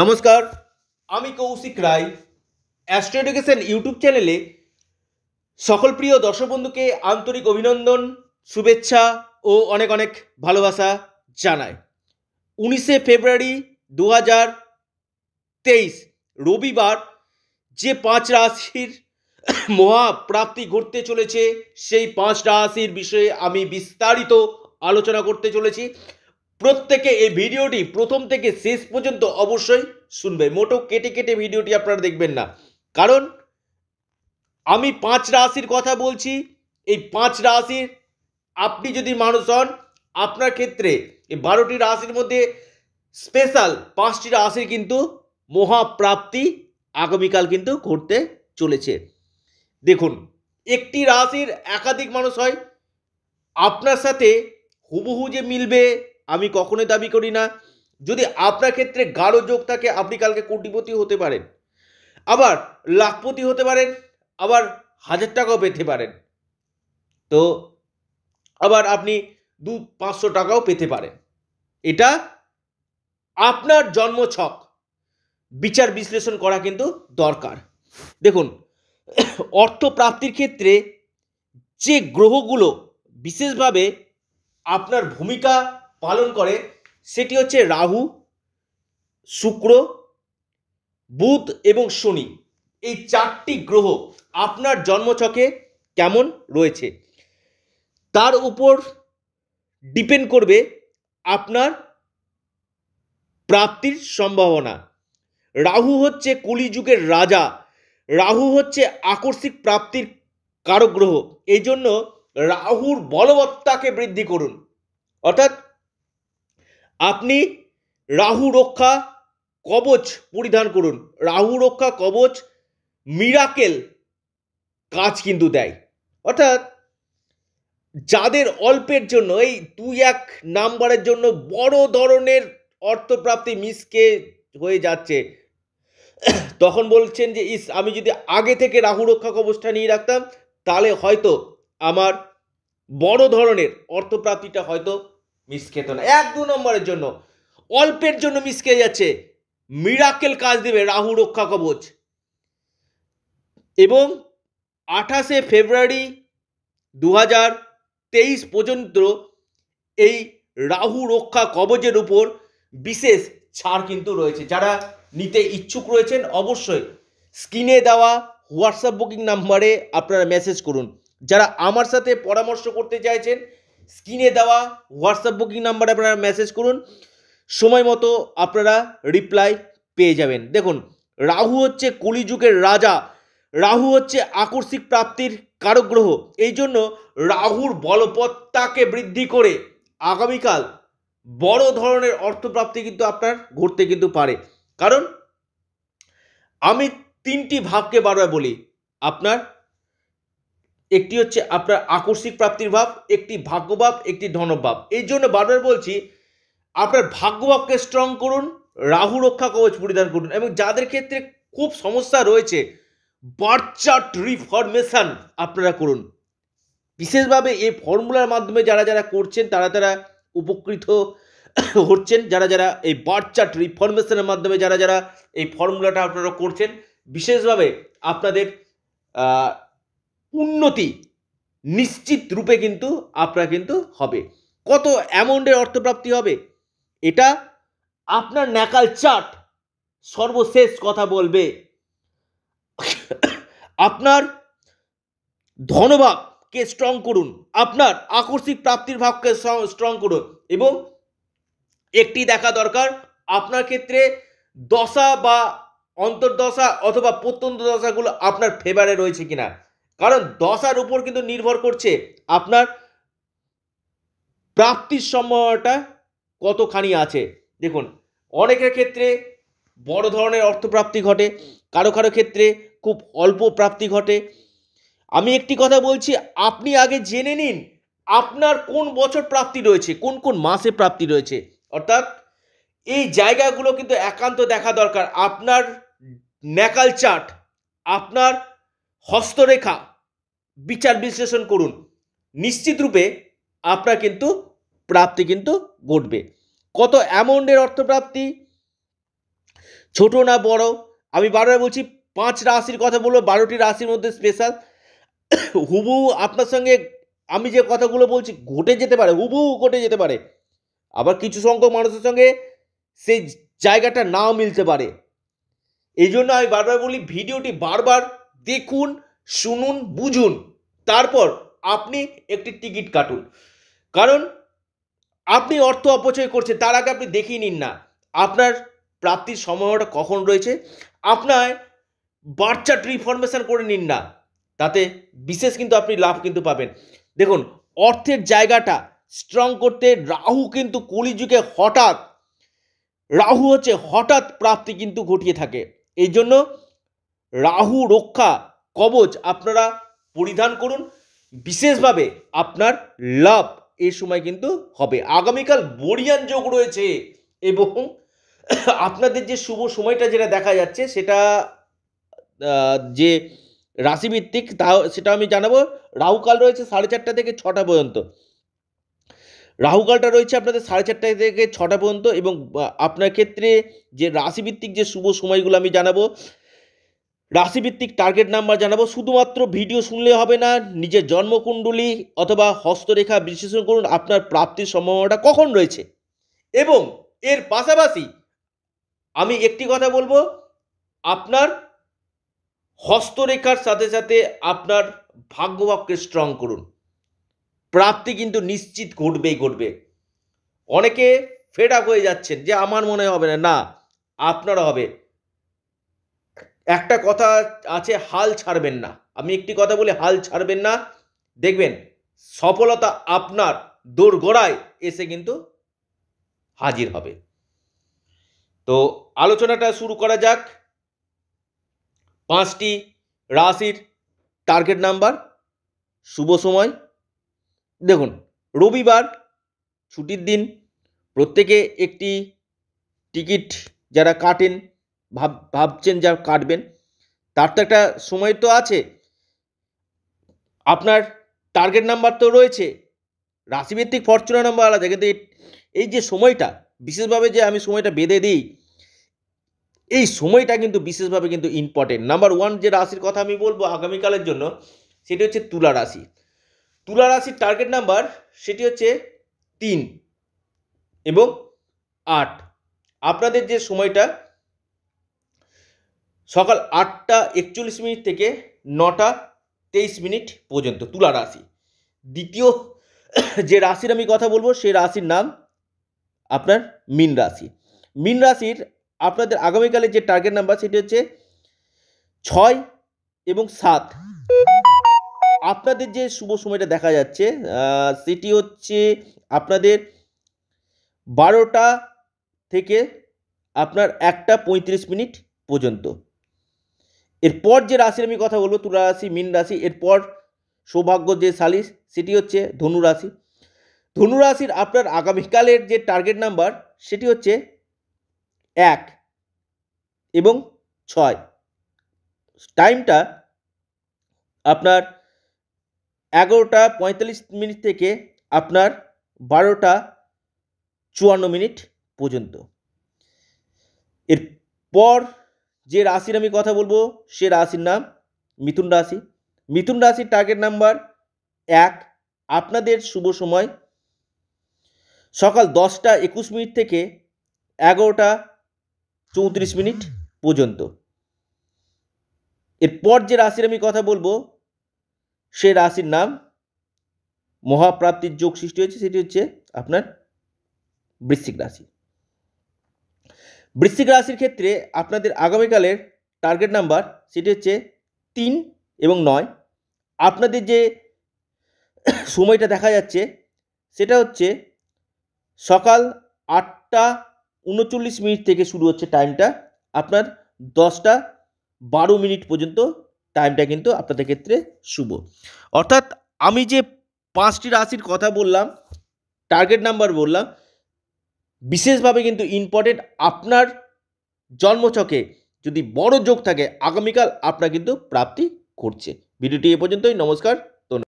নমস্কার আমি Koushik Roy astro education YouTube চ্যানেলে সকল প্রিয় দর্শক বন্ধুকে আন্তরিক অভিনন্দন শুভেচ্ছা ও অনেক অনেক ভালোবাসা জানায় উনিশে ফেব্রুয়ারি দু হাজার তেইশ রবিবার যে পাঁচ রাশির মহাপ্রাপ্তি ঘটতে চলেছে সেই পাঁচ রাশির বিষয়ে আমি বিস্তারিত আলোচনা করতে চলেছি প্রত্যেকে এই ভিডিওটি প্রথম থেকে শেষ পর্যন্ত অবশ্যই শুনবে মোটো কেটে কেটে ভিডিওটি আপনারা দেখবেন না কারণ আমি পাঁচ রাশির কথা বলছি এই পাঁচ রাশির আপনি যদি মানুষ হন আপনার ক্ষেত্রে এই বারোটি রাশির মধ্যে স্পেশাল পাঁচটি রাশির কিন্তু মহাপ্রাপ্তি আগামীকাল কিন্তু ঘটতে চলেছে দেখুন একটি রাশির একাধিক মানুষ হয় আপনার সাথে হুবহু যে মিলবে আমি কখনোই দাবি করি না যদি আপনার ক্ষেত্রে গাঢ় যোগ থাকে আপনি কালকে কোটিপতি হতে পারেন আবার লাখপতি হতে পারেন আবার হাজার টাকাও পেতে পারেন তো আবার আপনি দু পাঁচশো টাকাও পেতে পারেন এটা আপনার জন্ম ছক বিচার বিশ্লেষণ করা কিন্তু দরকার দেখুন অর্থ প্রাপ্তির ক্ষেত্রে যে গ্রহগুলো বিশেষভাবে আপনার ভূমিকা পালন করে সেটি হচ্ছে রাহু শুক্র বুধ এবং শনি এই চারটি গ্রহ আপনার জন্মছকে কেমন রয়েছে তার উপর ডিপেন্ড করবে আপনার প্রাপ্তির সম্ভাবনা রাহু হচ্ছে কুলিযুগের রাজা রাহু হচ্ছে আকস্মিক প্রাপ্তির কারক গ্রহ এই জন্য রাহুর বলবত্তাকে বৃদ্ধি করুন অর্থাৎ আপনি রাহু রক্ষা কবচ পরিধান করুন রাহু রক্ষা কবচ মিরাকেল কাজ কিন্তু দেয় অর্থাৎ যাদের অল্পের জন্য এই দুই এক নাম্বারের জন্য বড় ধরনের অর্থপ্রাপ্তি মিসকে হয়ে যাচ্ছে তখন বলছেন যে ইস আমি যদি আগে থেকে রাহু রক্ষা কবচটা নিয়ে রাখতাম তাহলে হয়তো আমার বড় ধরনের অর্থপ্রাপ্তিটা হয়তো মিস খেত না এক দু নম্বরের জন্য অল্পের জন্য মিস খেয়ে যাচ্ছে মিরাকেল কাজ দেবে রাহু রক্ষা কবচ এবং আঠাশে ফেব্রুয়ারি দু হাজার তেইশ পর্যন্ত এই রাহু রক্ষা কবচের উপর বিশেষ ছাড় কিন্তু রয়েছে যারা নিতে ইচ্ছুক রয়েছেন অবশ্যই স্ক্রিনে দেওয়া হোয়াটসঅ্যাপ বুকিং নাম্বারে আপনারা মেসেজ করুন যারা আমার সাথে পরামর্শ করতে চাইছেন স্ক্রিনে দেওয়া হোয়াটসঅ্যাপ বুকিং নাম্বারে আপনারা মেসেজ করুন সময় মতো আপনারা রিপ্লাই পেয়ে যাবেন দেখুন রাহু হচ্ছে কলিযুগের রাজা রাহু হচ্ছে আকস্মিক প্রাপ্তির কারগ্রহ এই জন্য রাহুর বলপত্তাকে বৃদ্ধি করে আগামীকাল বড় ধরনের অর্থপ্রাপ্তি কিন্তু আপনার ঘটতে কিন্তু পারে কারণ আমি তিনটি ভাগকে বারবার বলি আপনার একটি হচ্ছে আপনার আকস্মিক প্রাপ্তির ভাব একটি ভাগ্যভাব একটি ধনভাব এই জন্য বারবার বলছি আপনার ভাগ্যভাবকে স্ট্রং করুন রাহু রক্ষা কবচ পরিধান করুন এবং যাদের ক্ষেত্রে খুব সমস্যা রয়েছে বার্চার্ট রিফরমেশান আপনারা করুন বিশেষভাবে এই ফর্মুলার মাধ্যমে যারা যারা করছেন তারা তারা উপকৃত হচ্ছেন যারা যারা এই বার্চার্ট রিফরমেশনের মাধ্যমে যারা যারা এই ফর্মুলাটা আপনারা করছেন বিশেষভাবে আপনাদের উন্নতি নিশ্চিত রূপে কিন্তু আপনার কিন্তু হবে কত অ্যামাউন্টের অর্থপ্রাপ্তি হবে এটা আপনার ন্যাকাল চার্ট সর্বশেষ কথা বলবে আপনার ধনভাবকে স্ট্রং করুন আপনার আকস্মিক প্রাপ্তির ভাবকে স্ট্রং করুন এবং একটি দেখা দরকার আপনার ক্ষেত্রে দশা বা অন্তর্দশা অথবা প্রত্যন্ত দশাগুলো আপনার ফেভারে রয়েছে কিনা কারণ দশার উপর কিন্তু নির্ভর করছে আপনার প্রাপ্তির সম্ভাবনাটা কতখানি আছে দেখুন অনেকের ক্ষেত্রে বড় ধরনের অর্থপ্রাপ্তি ঘটে কারো কারো ক্ষেত্রে খুব অল্প প্রাপ্তি ঘটে আমি একটি কথা বলছি আপনি আগে জেনে নিন আপনার কোন বছর প্রাপ্তি রয়েছে কোন কোন মাসে প্রাপ্তি রয়েছে অর্থাৎ এই জায়গাগুলো কিন্তু একান্ত দেখা দরকার আপনার ন্যাকাল চার্ট আপনার হস্তরেখা বিচার বিশ্লেষণ করুন নিশ্চিত রূপে আপনার কিন্তু প্রাপ্তি কিন্তু ঘটবে কত অ্যামাউন্টের অর্থপ্রাপ্তি ছোট না বড় আমি বারবার বলছি পাঁচ রাশির কথা বলবো বারোটি রাশির মধ্যে স্পেশাল হুবু আপনার সঙ্গে আমি যে কথাগুলো বলছি ঘটে যেতে পারে হুবু ঘটে যেতে পারে আবার কিছু সংখ্যক মানুষের সঙ্গে সেই জায়গাটা নাও মিলতে পারে এই জন্য আমি বারবার বলি ভিডিওটি বারবার দেখুন শুনুন বুঝুন তারপর আপনি একটি টিকিট কাটুন কারণ আপনি অর্থ অপচয় করছেন তার আগে আপনি দেখিয়ে নিন না আপনার প্রাপ্তির সময়টা কখন রয়েছে আপনার বার্চার রিফরমেশন করে নিন না তাতে বিশেষ কিন্তু আপনি লাভ কিন্তু পাবেন দেখুন অর্থের জায়গাটা স্ট্রং করতে রাহু কিন্তু কলিযুগে হঠাৎ রাহু হচ্ছে হঠাৎ প্রাপ্তি কিন্তু ঘটিয়ে থাকে এই জন্য রাহু রক্ষা কবচ আপনারা পরিধান করুন বিশেষভাবে আপনার লাভ এই সময় কিন্তু হবে আগামীকাল বরিয়ান যোগ রয়েছে এবং আপনাদের যে শুভ সময়টা যেটা দেখা যাচ্ছে সেটা যে রাশিভিত্তিক তা সেটা আমি জানাবো রাহুকাল রয়েছে সাড়ে চারটা থেকে ছটা পর্যন্ত রাহুকালটা রয়েছে আপনাদের সাড়ে চারটা থেকে ছটা পর্যন্ত এবং আপনার ক্ষেত্রে যে রাশিভিত্তিক যে শুভ সময়গুলো আমি জানাবো রাশিভিত্তিক টার্গেট নাম্বার জানাবো শুধুমাত্র ভিডিও শুনলে হবে না নিজের জন্মকুণ্ডলী অথবা হস্তরেখা বিশ্লেষণ করুন আপনার প্রাপ্তির সম্ভাবনাটা কখন রয়েছে এবং এর পাশাপাশি আমি একটি কথা বলবো আপনার হস্তরেখার সাথে সাথে আপনার ভাগ্যভাগকে স্ট্রং করুন প্রাপ্তি কিন্তু নিশ্চিত ঘটবেই ঘটবে অনেকে ফেড আপ হয়ে যাচ্ছেন যে আমার মনে হবে না না আপনারা হবে একটা কথা আছে হাল ছাড়বেন না আমি একটি কথা বলি হাল ছাড়বেন না দেখবেন সফলতা আপনার দোরগোড়ায় এসে কিন্তু হাজির হবে তো আলোচনাটা শুরু করা যাক পাঁচটি রাশির টার্গেট নাম্বার শুভ সময় দেখুন রবিবার ছুটির দিন প্রত্যেকে একটি টিকিট যারা কাটেন ভাব ভাবছেন যা কাটবেন তার তো একটা সময় তো আছে আপনার টার্গেট নাম্বার তো রয়েছে রাশিভিত্তিক ফরচুনা নাম্বার আলাদা কিন্তু এই যে সময়টা বিশেষভাবে যে আমি সময়টা বেঁধে দিই এই সময়টা কিন্তু বিশেষভাবে কিন্তু ইম্পর্টেন্ট নাম্বার ওয়ান যে রাশির কথা আমি বলবো আগামীকালের জন্য সেটি হচ্ছে তুলা রাশি তুলা রাশির টার্গেট নাম্বার সেটি হচ্ছে তিন এবং আট আপনাদের যে সময়টা সকাল আটটা একচল্লিশ মিনিট থেকে নটা তেইশ মিনিট পর্যন্ত তুলা রাশি দ্বিতীয় যে রাশির আমি কথা বলবো সেই রাশির নাম আপনার মিন রাশি মিন রাশির আপনাদের আগামীকালের যে টার্গেট নাম্বার সেটি হচ্ছে ছয় এবং সাত আপনাদের যে শুভ সময়টা দেখা যাচ্ছে সেটি হচ্ছে আপনাদের বারোটা থেকে আপনার একটা পঁয়ত্রিশ মিনিট পর্যন্ত এরপর যে রাশির আমি কথা বলবো তুলা রাশি মীন রাশি এরপর সৌভাগ্য যে সালিস সেটি হচ্ছে ধনু রাশি ধনু রাশির আপনার আগামীকালের যে টার্গেট নাম্বার সেটি হচ্ছে এক এবং ছয় টাইমটা আপনার এগারোটা পঁয়তাল্লিশ মিনিট থেকে আপনার বারোটা চুয়ান্ন মিনিট পর্যন্ত এরপর যে রাশির আমি কথা বলবো সে রাশির নাম মিথুন রাশি মিথুন রাশির টার্গেট নাম্বার এক আপনাদের শুভ সময় সকাল দশটা একুশ মিনিট থেকে এগারোটা চৌত্রিশ মিনিট পর্যন্ত এরপর যে রাশির আমি কথা বলবো সে রাশির নাম মহাপ্রাপ্তির যোগ সৃষ্টি হয়েছে সেটি হচ্ছে আপনার বৃশ্চিক রাশি বৃশ্চিক রাশির ক্ষেত্রে আপনাদের আগামীকালের টার্গেট নাম্বার সেটি হচ্ছে তিন এবং নয় আপনাদের যে সময়টা দেখা যাচ্ছে সেটা হচ্ছে সকাল আটটা উনচল্লিশ মিনিট থেকে শুরু হচ্ছে টাইমটা আপনার দশটা বারো মিনিট পর্যন্ত টাইমটা কিন্তু আপনাদের ক্ষেত্রে শুভ অর্থাৎ আমি যে পাঁচটি রাশির কথা বললাম টার্গেট নাম্বার বললাম বিশেষভাবে কিন্তু ইম্পর্টেন্ট আপনার জন্মছকে যদি বড় যোগ থাকে আগামীকাল আপনার কিন্তু প্রাপ্তি করছে ভিডিওটি এ পর্যন্তই নমস্কার